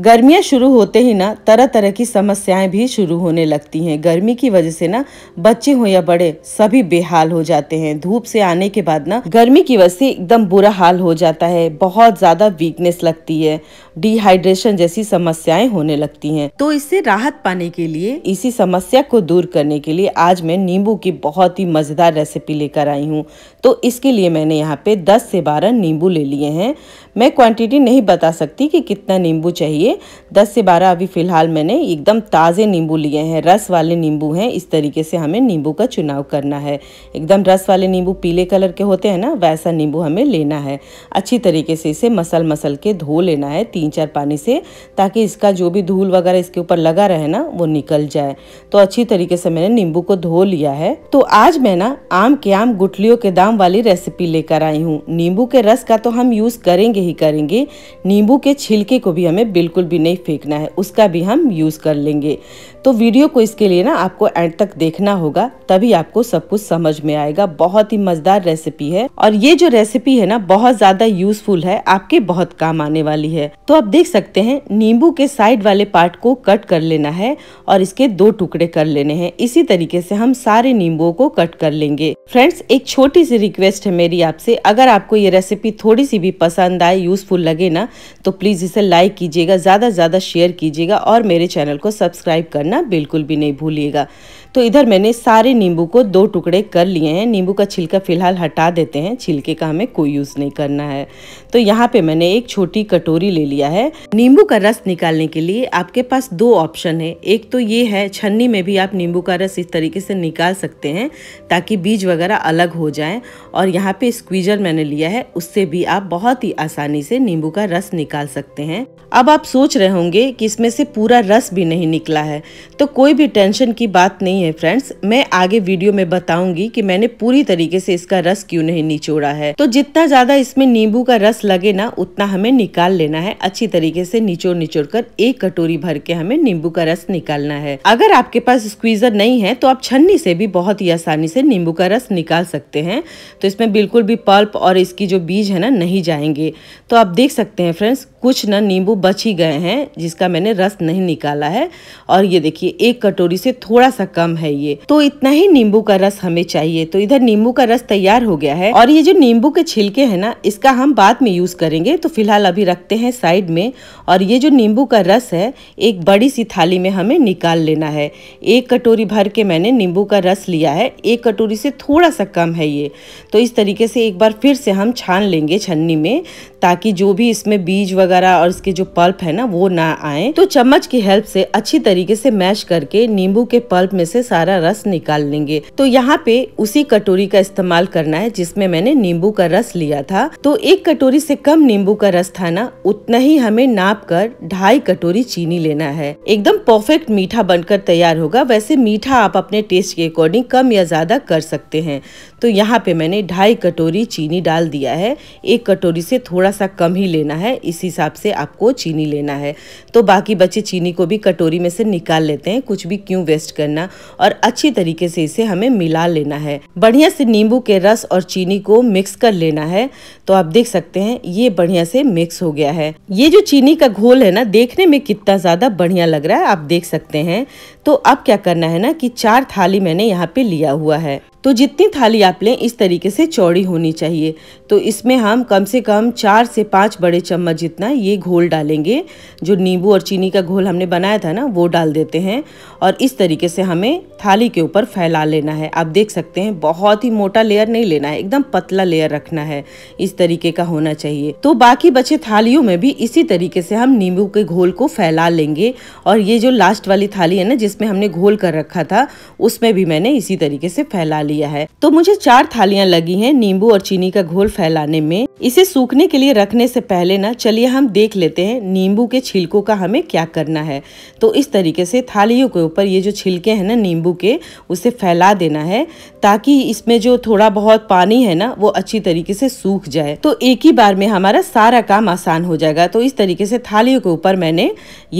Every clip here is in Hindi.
गर्मियाँ शुरू होते ही ना तरह तरह की समस्याएं भी शुरू होने लगती हैं गर्मी की वजह से ना बच्चे हों या बड़े सभी बेहाल हो जाते हैं धूप से आने के बाद ना गर्मी की वजह से एकदम बुरा हाल हो जाता है बहुत ज़्यादा वीकनेस लगती है डिहाइड्रेशन जैसी समस्याएं होने लगती हैं तो इससे राहत पाने के लिए इसी समस्या को दूर करने के लिए आज मैं नींबू की बहुत ही मज़ेदार रेसिपी लेकर आई हूँ तो इसके लिए मैंने यहाँ पे दस से बारह नींबू ले लिए हैं मैं क्वान्टिटी नहीं बता सकती की कितना नींबू चाहिए लिए 10 से 12 अभी फ़िलहाल मैंने एकदम ताज़े नींबू लिए हैं रस वाले नींबू हैं इस तरीके से हमें नींबू का चुनाव करना है एकदम रस वाले नींबू पीले कलर के होते हैं ना वैसा नींबू हमें लेना है अच्छी तरीके से इसे मसल मसल के धो लेना है तीन चार पानी से ताकि इसका जो भी धूल वगैरह इसके ऊपर लगा रहे ना वो निकल जाए तो अच्छी तरीके से मैंने नींबू को धो लिया है तो आज मैं ना आम के आम गुटलियों के दाम वाली रेसिपी लेकर आई हूँ नींबू के रस का तो हम यूज़ करेंगे ही करेंगे नींबू के छिलके को भी हमें बिल्कुल बिल्कुल भी नहीं फेंकना है उसका भी हम यूज़ कर लेंगे तो वीडियो को इसके लिए ना आपको एंड तक देखना होगा तभी आपको सब कुछ समझ में आएगा बहुत ही मजेदार रेसिपी है और ये जो रेसिपी है ना बहुत ज्यादा यूजफुल है आपके बहुत काम आने वाली है तो आप देख सकते हैं नींबू के साइड वाले पार्ट को कट कर लेना है और इसके दो टुकड़े कर लेने हैं इसी तरीके से हम सारे नींबुओं को कट कर लेंगे फ्रेंड्स एक छोटी सी रिक्वेस्ट है मेरी आपसे अगर आपको ये रेसिपी थोड़ी सी भी पसंद आए यूजफुल लगे ना तो प्लीज इसे लाइक कीजिएगा ज्यादा से ज्यादा शेयर कीजिएगा और मेरे चैनल को सब्सक्राइब करना बिल्कुल भी नहीं भूलिएगा तो इधर मैंने सारे नींबू को दो टुकड़े कर लिए हैं नींबू का छिलका फ़िलहाल हटा देते हैं छिलके का हमें कोई यूज़ नहीं करना है तो यहाँ पे मैंने एक छोटी कटोरी ले लिया है नींबू का रस निकालने के लिए आपके पास दो ऑप्शन है एक तो ये है छन्नी में भी आप नींबू का रस इस तरीके से निकाल सकते हैं ताकि बीज वगैरह अलग हो जाए और यहाँ पे स्क्वीजर मैंने लिया है उससे भी आप बहुत ही आसानी से नींबू का रस निकाल सकते हैं अब आप सोच रहे होंगे कि इसमें से पूरा रस भी नहीं निकला है तो कोई भी टेंशन की बात नहीं नहीं है फ्रेंड्स मैं आगे वीडियो में बताऊंगी कि मैंने पूरी तरीके से इसका रस क्यों नहीं निचोड़ा है तो जितना ज्यादा इसमें नींबू का रस लगे ना उतना हमें निकाल लेना है अच्छी तरीके से निचोड़ निचोड़ कर एक कटोरी भर के हमें नींबू का रस निकालना है अगर आपके पास स्क्वीजर नहीं है तो आप छन्नी से भी बहुत ही आसानी से नींबू का रस निकाल सकते हैं तो इसमें बिल्कुल भी पल्प और इसकी जो बीज है ना नहीं जाएंगे तो आप देख सकते हैं फ्रेंड्स कुछ ना नींबू बच ही गए हैं जिसका मैंने रस नहीं निकाला है और ये देखिए एक कटोरी से थोड़ा सा कम मौसम है ये तो इतना ही नींबू का रस हमें चाहिए तो इधर नींबू का रस तैयार हो गया है और ये जो नींबू के छिलके है ना इसका हम बाद में यूज करेंगे तो फिलहाल अभी रखते हैं साइड में और ये जो नींबू का रस है एक बड़ी सी थाली में हमें निकाल लेना है एक कटोरी भर के मैंने नींबू का रस लिया है एक कटोरी से थोड़ा सा कम है ये तो इस तरीके से एक बार फिर से हम छान लेंगे छन्नी में ताकि जो भी इसमें बीज वगैरह और इसके जो पल्प है ना वो ना आए तो चम्मच की हेल्प से अच्छी तरीके से मैश करके नींबू के पल्प में से सारा रस निकाल लेंगे तो यहाँ पे उसी कटोरी का इस्तेमाल करना है जिसमें मैंने नींबू का रस लिया था तो एक कटोरी से कम नींबू का रस था ना उतना ही हमें नाप कर ढाई कटोरी चीनी लेना है एकदम परफेक्ट मीठा बनकर तैयार होगा वैसे मीठा आप अपने टेस्ट के अकॉर्डिंग कम या ज्यादा कर सकते हैं तो यहाँ पे मैंने ढाई कटोरी चीनी डाल दिया है एक कटोरी से थोड़ा सा कम ही लेना है इस हिसाब से आपको चीनी लेना है तो बाकी बचे चीनी को भी कटोरी में से निकाल लेते हैं कुछ भी क्यों वेस्ट करना और अच्छी तरीके से इसे हमें मिला लेना है बढ़िया से नींबू के रस और चीनी को मिक्स कर लेना है तो आप देख सकते हैं ये बढ़िया से मिक्स हो गया है ये जो चीनी का घोल है ना देखने में कितना ज़्यादा बढ़िया लग रहा है आप देख सकते हैं तो अब क्या करना है ना कि चार थाली मैंने यहाँ पे लिया हुआ है तो जितनी थाली आप लें इस तरीके से चौड़ी होनी चाहिए तो इसमें हम कम से कम चार से पाँच बड़े चम्मच जितना ये घोल डालेंगे जो नींबू और चीनी का घोल हमने बनाया था ना वो डाल देते हैं और इस तरीके से हमें थाली के ऊपर फैला लेना है आप देख सकते हैं बहुत ही मोटा लेयर नहीं लेना है एकदम पतला लेयर रखना है इस तरीके का होना चाहिए तो बाकी बचे थालियों में भी इसी तरीके से हम नींबू के घोल को फैला लेंगे और ये जो लास्ट वाली थाली है ना जिसमें हमने घोल कर रखा था उसमें भी मैंने इसी तरीके से फैला लिया लिया है तो मुझे चार थालियाँ लगी है नींबू और चीनी का घोल फैलाने में इसे सूखने के लिए रखने से पहले ना चलिए हम देख लेते हैं नींबू के छिलकों का हमें क्या करना है तो इस तरीके से थालियों के ऊपर ये जो छिलके हैं ना नींबू के उसे फैला देना है ताकि इसमें जो थोड़ा बहुत पानी है ना वो अच्छी तरीके से सूख जाए तो एक ही बार में हमारा सारा काम आसान हो जाएगा तो इस तरीके से थालियों के ऊपर मैंने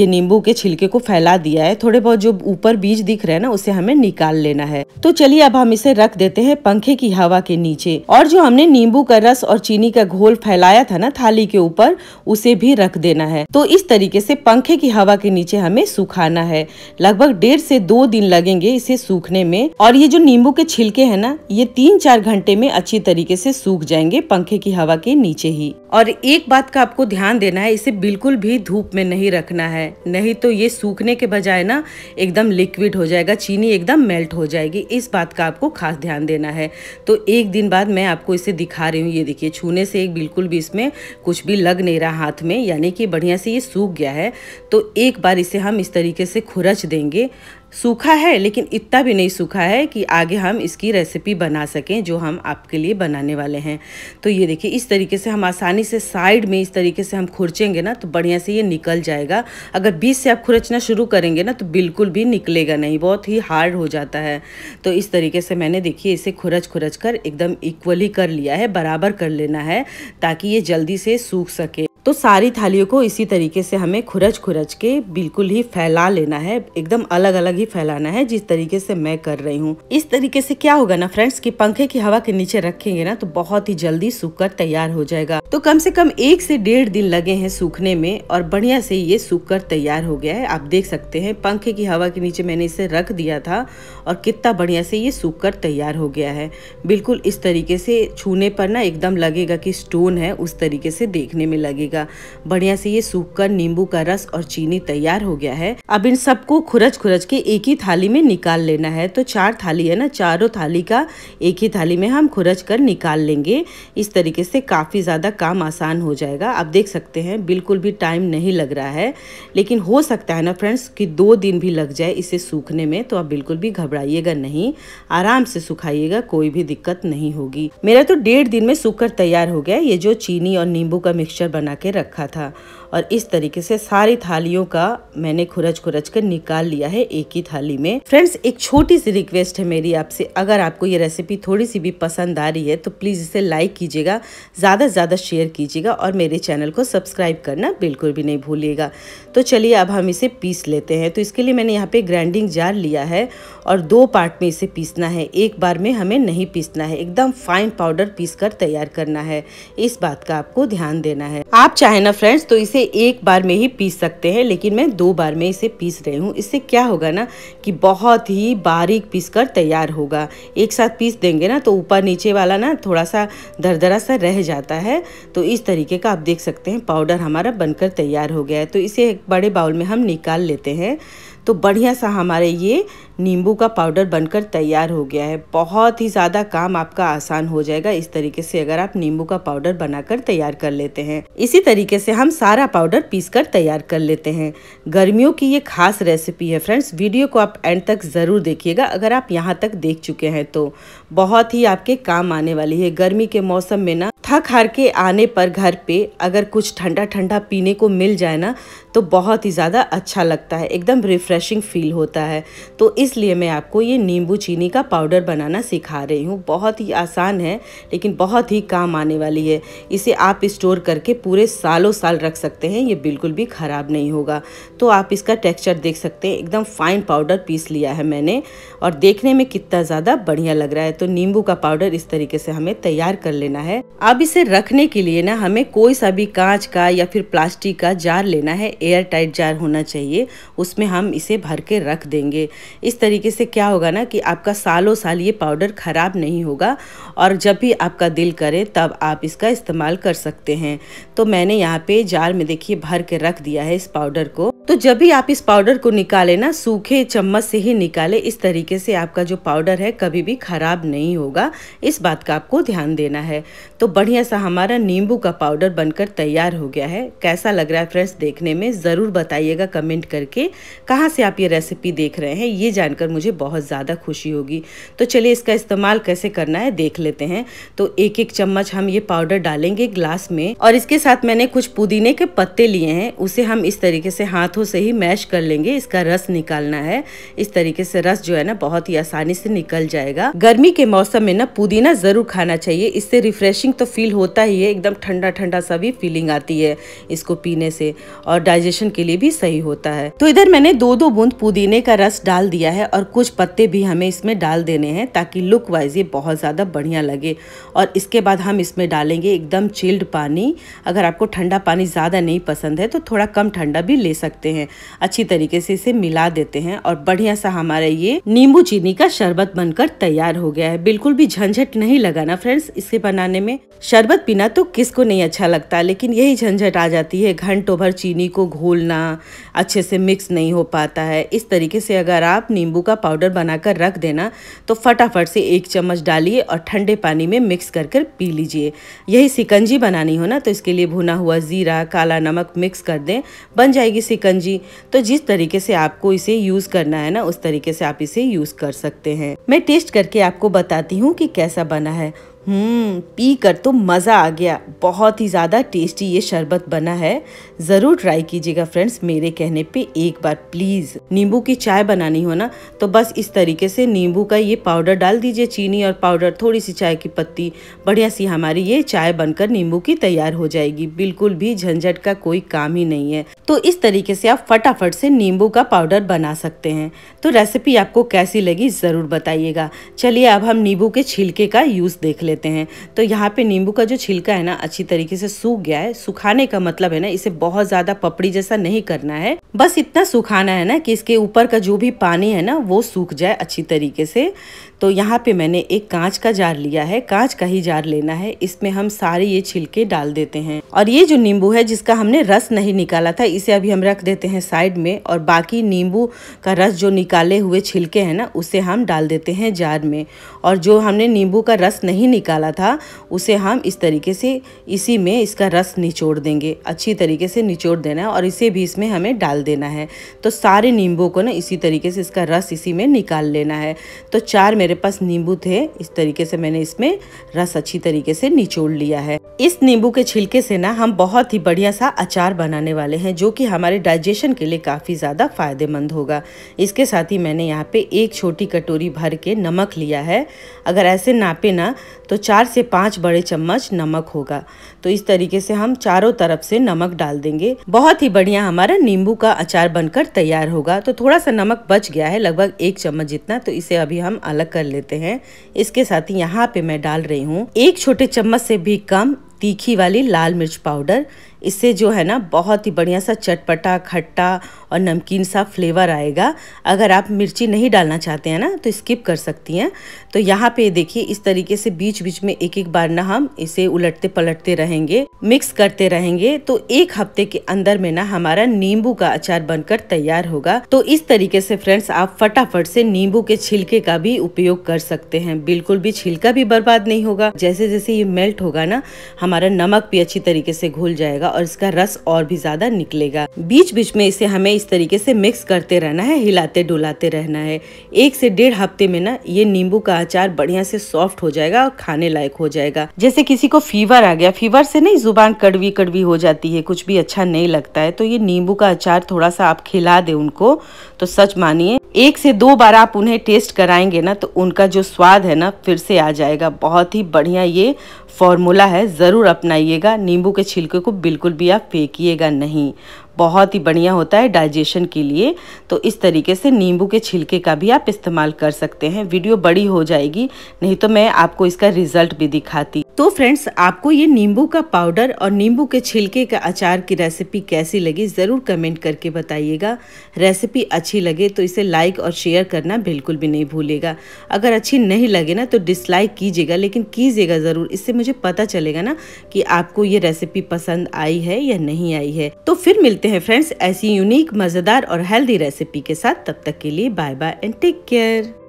ये नींबू के छिलके को फैला दिया है थोड़े बहुत जो ऊपर बीज दिख रहे हैं ना उसे हमें निकाल लेना है तो चलिए अब हम इसे रख देते हैं पंखे की हवा के नीचे और जो हमने नींबू का रस और चीनी का घोल फैलाया था ना थाली के ऊपर उसे भी रख देना है तो इस तरीके से पंखे की हवा के नीचे हमें सुखाना है लगभग डेढ़ से दो दिन लगेंगे इसे सूखने में और ये जो नींबू के छिलके है ना ये तीन चार घंटे में अच्छी तरीके से सूख जाएंगे पंखे की हवा के नीचे ही और एक बात का आपको ध्यान देना है इसे बिल्कुल भी धूप में नहीं रखना है नहीं तो ये सूखने के बजाय ना एकदम लिक्विड हो जाएगा चीनी एकदम मेल्ट हो जाएगी इस बात का आपको खास खास ध्यान देना है तो एक दिन बाद मैं आपको इसे दिखा रही हूँ ये देखिए छूने से एक बिल्कुल भी इसमें कुछ भी लग नहीं रहा हाथ में यानी कि बढ़िया से ये सूख गया है तो एक बार इसे हम इस तरीके से खुरच देंगे सूखा है लेकिन इतना भी नहीं सूखा है कि आगे हम इसकी रेसिपी बना सकें जो हम आपके लिए बनाने वाले हैं तो ये देखिए इस तरीके से हम आसानी से साइड में इस तरीके से हम खुरचेंगे ना तो बढ़िया से ये निकल जाएगा अगर बीच से आप खुरचना शुरू करेंगे ना तो बिल्कुल भी निकलेगा नहीं बहुत ही हार्ड हो जाता है तो इस तरीके से मैंने देखिए इसे खुरच खुरच कर एकदम इक्वली कर लिया है बराबर कर लेना है ताकि ये जल्दी से सूख सके तो सारी थालियों को इसी तरीके से हमें खुरच खुरच के बिल्कुल ही फैला लेना है एकदम अलग अलग ही फैलाना है जिस तरीके से मैं कर रही हूँ इस तरीके से क्या होगा ना फ्रेंड्स कि पंखे की हवा के नीचे रखेंगे ना तो बहुत ही जल्दी सूख कर तैयार हो जाएगा तो कम से कम एक से डेढ़ दिन लगे हैं सूखने में और बढ़िया से ये सूख कर तैयार हो गया है आप देख सकते हैं पंखे की हवा के नीचे मैंने इसे रख दिया था और कितना बढ़िया से ये सूख कर तैयार हो गया है बिल्कुल इस तरीके से छूने पर ना एकदम लगेगा कि स्टोन है उस तरीके से देखने में लगेगा बढ़िया से ये सूख कर नींबू का रस और चीनी तैयार हो गया है अब इन सबको खुरच खुरच के एक ही थाली में निकाल लेना है तो चार थाली है ना चारों थाली का एक ही थाली में हम खुरच कर निकाल लेंगे इस तरीके से काफ़ी ज़्यादा काम आसान हो जाएगा आप देख सकते हैं बिल्कुल भी टाइम नहीं लग रहा है लेकिन हो सकता है ना फ्रेंड्स कि दो दिन भी लग जाए इसे सूखने में तो आप बिल्कुल भी घबराइएगा नहीं आराम से सुखाइएगा कोई भी दिक्कत नहीं होगी मेरा तो डेढ़ दिन में सूख तैयार हो गया ये जो चीनी और नींबू का मिक्सचर बना के रखा था और इस तरीके से सारी थालियों का मैंने खुरच खुरच कर निकाल लिया है एक ही थाली में फ्रेंड्स एक छोटी सी रिक्वेस्ट है मेरी आपसे अगर आपको ये रेसिपी थोड़ी सी भी पसंद आ रही है तो प्लीज़ इसे लाइक कीजिएगा ज़्यादा से ज़्यादा शेयर कीजिएगा और मेरे चैनल को सब्सक्राइब करना बिल्कुल भी नहीं भूलिएगा तो चलिए अब हम इसे पीस लेते हैं तो इसके लिए मैंने यहाँ पर ग्राइंडिंग जार लिया है और दो पार्ट में इसे पीसना है एक बार में हमें नहीं पीसना है एकदम फाइन पाउडर पीस कर तैयार करना है इस बात का आपको ध्यान देना है आप चाहे ना फ्रेंड्स तो इसे इसे एक बार में ही पीस सकते हैं लेकिन मैं दो बार में इसे पीस रही हूँ इससे क्या होगा ना कि बहुत ही बारीक पीस कर तैयार होगा एक साथ पीस देंगे ना तो ऊपर नीचे वाला ना थोड़ा सा दरदरा सा रह जाता है तो इस तरीके का आप देख सकते हैं पाउडर हमारा बनकर तैयार हो गया है तो इसे एक बड़े बाउल में हम निकाल लेते हैं तो बढ़िया सा हमारे ये नींबू का पाउडर बनकर तैयार हो गया है बहुत ही ज़्यादा काम आपका आसान हो जाएगा इस तरीके से अगर आप नींबू का पाउडर बनाकर तैयार कर लेते हैं इसी तरीके से हम सारा पाउडर पीस कर तैयार कर लेते हैं गर्मियों की ये खास रेसिपी है फ्रेंड्स वीडियो को आप एंड तक ज़रूर देखिएगा अगर आप यहाँ तक देख चुके हैं तो बहुत ही आपके काम आने वाली है गर्मी के मौसम में ना थक हार के आने पर घर पे अगर कुछ ठंडा ठंडा पीने को मिल जाए ना तो बहुत ही ज़्यादा अच्छा लगता है एकदम रिफ़्रेशिंग फील होता है तो इसलिए मैं आपको ये नींबू चीनी का पाउडर बनाना सिखा रही हूँ बहुत ही आसान है लेकिन बहुत ही काम आने वाली है इसे आप स्टोर करके पूरे सालों साल रख सकते हैं ये बिल्कुल भी ख़राब नहीं होगा तो आप इसका टेक्स्चर देख सकते हैं एकदम फाइन पाउडर पीस लिया है मैंने और देखने में कितना ज़्यादा बढ़िया लग रहा है तो नींबू का पाउडर इस तरीके से हमें तैयार कर लेना है अब इसे रखने के लिए ना हमें कोई सा भी कांच का या फिर प्लास्टिक का जार लेना है एयर टाइट जार होना चाहिए उसमें हम इसे भर के रख देंगे इस तरीके से क्या होगा ना कि आपका सालों साल ये पाउडर ख़राब नहीं होगा और जब भी आपका दिल करे तब आप इसका इस्तेमाल कर सकते हैं तो मैंने यहाँ पे जार में देखिए भर के रख दिया है इस पाउडर को तो जब भी आप इस पाउडर को निकालें ना सूखे चम्मच से ही निकालें इस तरीके से आपका जो पाउडर है कभी भी ख़राब नहीं होगा इस बात का आपको ध्यान देना है तो बढ़िया सा हमारा नींबू का पाउडर बनकर तैयार हो गया है कैसा लग रहा है फ्रेंड्स देखने में ज़रूर बताइएगा कमेंट करके कहाँ से आप ये रेसिपी देख रहे हैं ये जानकर मुझे बहुत ज़्यादा खुशी होगी तो चलिए इसका इस्तेमाल कैसे करना है देख लेते हैं तो एक एक चम्मच हम ये पाउडर डालेंगे ग्लास में और इसके साथ मैंने कुछ पुदीने के पत्ते लिए हैं उसे हम इस तरीके से हाथ हाथों से ही मैश कर लेंगे इसका रस निकालना है इस तरीके से रस जो है ना बहुत ही आसानी से निकल जाएगा गर्मी के मौसम में ना पुदीना ज़रूर खाना चाहिए इससे रिफ्रेशिंग तो फील होता ही है एकदम ठंडा ठंडा सा भी फीलिंग आती है इसको पीने से और डाइजेशन के लिए भी सही होता है तो इधर मैंने दो दो बूंद पुदीने का रस डाल दिया है और कुछ पत्ते भी हमें इसमें डाल देने हैं ताकि लुक वाइज ये बहुत ज़्यादा बढ़िया लगे और इसके बाद हम इसमें डालेंगे एकदम चिल्ड पानी अगर आपको ठंडा पानी ज़्यादा नहीं पसंद है तो थोड़ा कम ठंडा भी ले सकते करते हैं अच्छी तरीके से इसे मिला देते हैं और बढ़िया सा हमारा ये नींबू चीनी का शरबत बनकर तैयार हो गया है बिल्कुल भी झंझट नहीं लगा ना फ्रेंड्स इसे बनाने में शरबत पीना तो किसको नहीं अच्छा लगता लेकिन यही झंझट आ जाती है घंटों भर चीनी को घोलना अच्छे से मिक्स नहीं हो पाता है इस तरीके से अगर आप नींबू का पाउडर बनाकर रख देना तो फटाफट से एक चम्मच डालिए और ठंडे पानी में मिक्स कर कर पी लीजिए यही सिकंजी बनानी हो ना तो इसके लिए भुना हुआ ज़ीरा काला नमक मिक्स कर दें बन जाएगी सिकंजी गंजी तो जिस तरीके से आपको इसे यूज़ करना है ना उस तरीके से आप इसे यूज़ कर सकते हैं मैं टेस्ट करके आपको बताती हूँ कि कैसा बना है हम्म, पी कर तो मज़ा आ गया बहुत ही ज़्यादा टेस्टी ये शरबत बना है ज़रूर ट्राई कीजिएगा फ्रेंड्स मेरे कहने पे एक बार प्लीज़ नींबू की चाय बनानी हो ना तो बस इस तरीके से नींबू का ये पाउडर डाल दीजिए चीनी और पाउडर थोड़ी सी चाय की पत्ती बढ़िया सी हमारी ये चाय बनकर नींबू की तैयार हो जाएगी बिल्कुल भी झंझट का कोई काम ही नहीं है तो इस तरीके से आप फटाफट से नींबू का पाउडर बना सकते हैं तो रेसिपी आपको कैसी लगी ज़रूर बताइएगा चलिए अब हम नींबू के छिलके का यूज़ देख लें लेते हैं तो यहाँ पे नींबू का जो छिलका है ना अच्छी तरीके से सूख गया है सुखाने का मतलब है ना इसे बहुत ज़्यादा पपड़ी जैसा नहीं करना है बस इतना सुखाना है ना कि इसके ऊपर का जो भी पानी है ना वो सूख जाए अच्छी तरीके से तो यहाँ पे मैंने एक कांच का जार लिया है कांच का ही जार लेना है इसमें हम सारे ये छिलके डाल देते हैं और ये जो नींबू है जिसका हमने रस नहीं निकाला था इसे अभी हम रख देते हैं साइड में और बाकी नींबू का रस जो निकाले हुए छिलके हैं ना उसे हम डाल देते हैं जार में और जो हमने नींबू का रस नहीं निकाला था उसे हम इस तरीके से इसी में इसका रस निचोड़ देंगे अच्छी तरीके से निचोड़ देना है और इसे भी इसमें हमें डाल देना है तो सारे नींबू को ना इसी तरीके से इसका रस इसी में निकाल लेना है तो चार मेरे मेरे पास नींबू थे इस तरीके से मैंने इसमें रस अच्छी तरीके से निचोड़ लिया है इस नींबू के छिलके से ना हम बहुत ही बढ़िया सा अचार बनाने वाले हैं जो कि हमारे डाइजेशन के लिए काफ़ी ज़्यादा फ़ायदेमंद होगा इसके साथ ही मैंने यहाँ पे एक छोटी कटोरी भर के नमक लिया है अगर ऐसे नापे ना तो चार से पाँच बड़े चम्मच नमक होगा तो इस तरीके से हम चारों तरफ से नमक डाल देंगे बहुत ही बढ़िया हमारा नींबू का अचार बनकर तैयार होगा तो थोड़ा सा नमक बच गया है लगभग एक चम्मच जितना तो इसे अभी हम अलग कर कर लेते हैं इसके साथ ही यहाँ पे मैं डाल रही हूँ एक छोटे चम्मच से भी कम तीखी वाली लाल मिर्च पाउडर इससे जो है ना बहुत ही बढ़िया सा चटपटा खट्टा और नमकीन सा फ्लेवर आएगा अगर आप मिर्ची नहीं डालना चाहते हैं ना तो स्किप कर सकती हैं तो यहाँ पे देखिए इस तरीके से बीच बीच में एक एक बार ना हम इसे उलटते पलटते रहेंगे मिक्स करते रहेंगे तो एक हफ्ते के अंदर में ना हमारा नींबू का अचार बनकर तैयार होगा तो इस तरीके से फ्रेंड्स आप फटाफट से नींबू के छिलके का भी उपयोग कर सकते हैं बिल्कुल भी छिलका भी बर्बाद नहीं होगा जैसे जैसे ये मेल्ट होगा ना हमारा नमक भी अच्छी तरीके से घुल जाएगा और इसका रस और भी ज्यादा निकलेगा बीच बीच में इसे हमें इस तरीके से मिक्स करते रहना है हिलाते डुलाते रहना है एक से डेढ़ हफ्ते में ना ये नींबू का अचार बढ़िया से सॉफ्ट हो जाएगा और खाने लायक हो जाएगा जैसे किसी को फीवर आ गया फीवर से नहीं जुबान कड़वी कड़वी हो जाती है कुछ भी अच्छा नहीं लगता है तो ये नींबू का अचार थोड़ा सा आप खिला दे उनको तो सच मानिए एक से दो बार आप उन्हें टेस्ट कराएंगे ना तो उनका जो स्वाद है ना फिर से आ जाएगा बहुत ही बढ़िया ये फॉर्मूला है ज़रूर अपनाइएगा नींबू के छिलके को बिल्कुल भी आप फेंकीेगा नहीं बहुत ही बढ़िया होता है डाइजेशन के लिए तो इस तरीके से नींबू के छिलके का भी आप इस्तेमाल कर सकते हैं वीडियो बड़ी हो जाएगी नहीं तो मैं आपको इसका रिजल्ट भी दिखाती तो फ्रेंड्स आपको ये नींबू का पाउडर और नींबू के छिलके का अचार की रेसिपी कैसी लगी ज़रूर कमेंट करके बताइएगा रेसिपी अच्छी लगे तो इसे लाइक और शेयर करना बिल्कुल भी नहीं भूलेगा अगर अच्छी नहीं लगे ना तो डिसलाइक कीजिएगा लेकिन कीजिएगा ज़रूर इससे मुझे पता चलेगा ना कि आपको ये रेसिपी पसंद आई है या नहीं आई है तो फिर मिलते मिलते हैं फ्रेंड्स ऐसी यूनिक मज़ेदार और हेल्दी रेसिपी के साथ तब तक के लिए bye bye and take care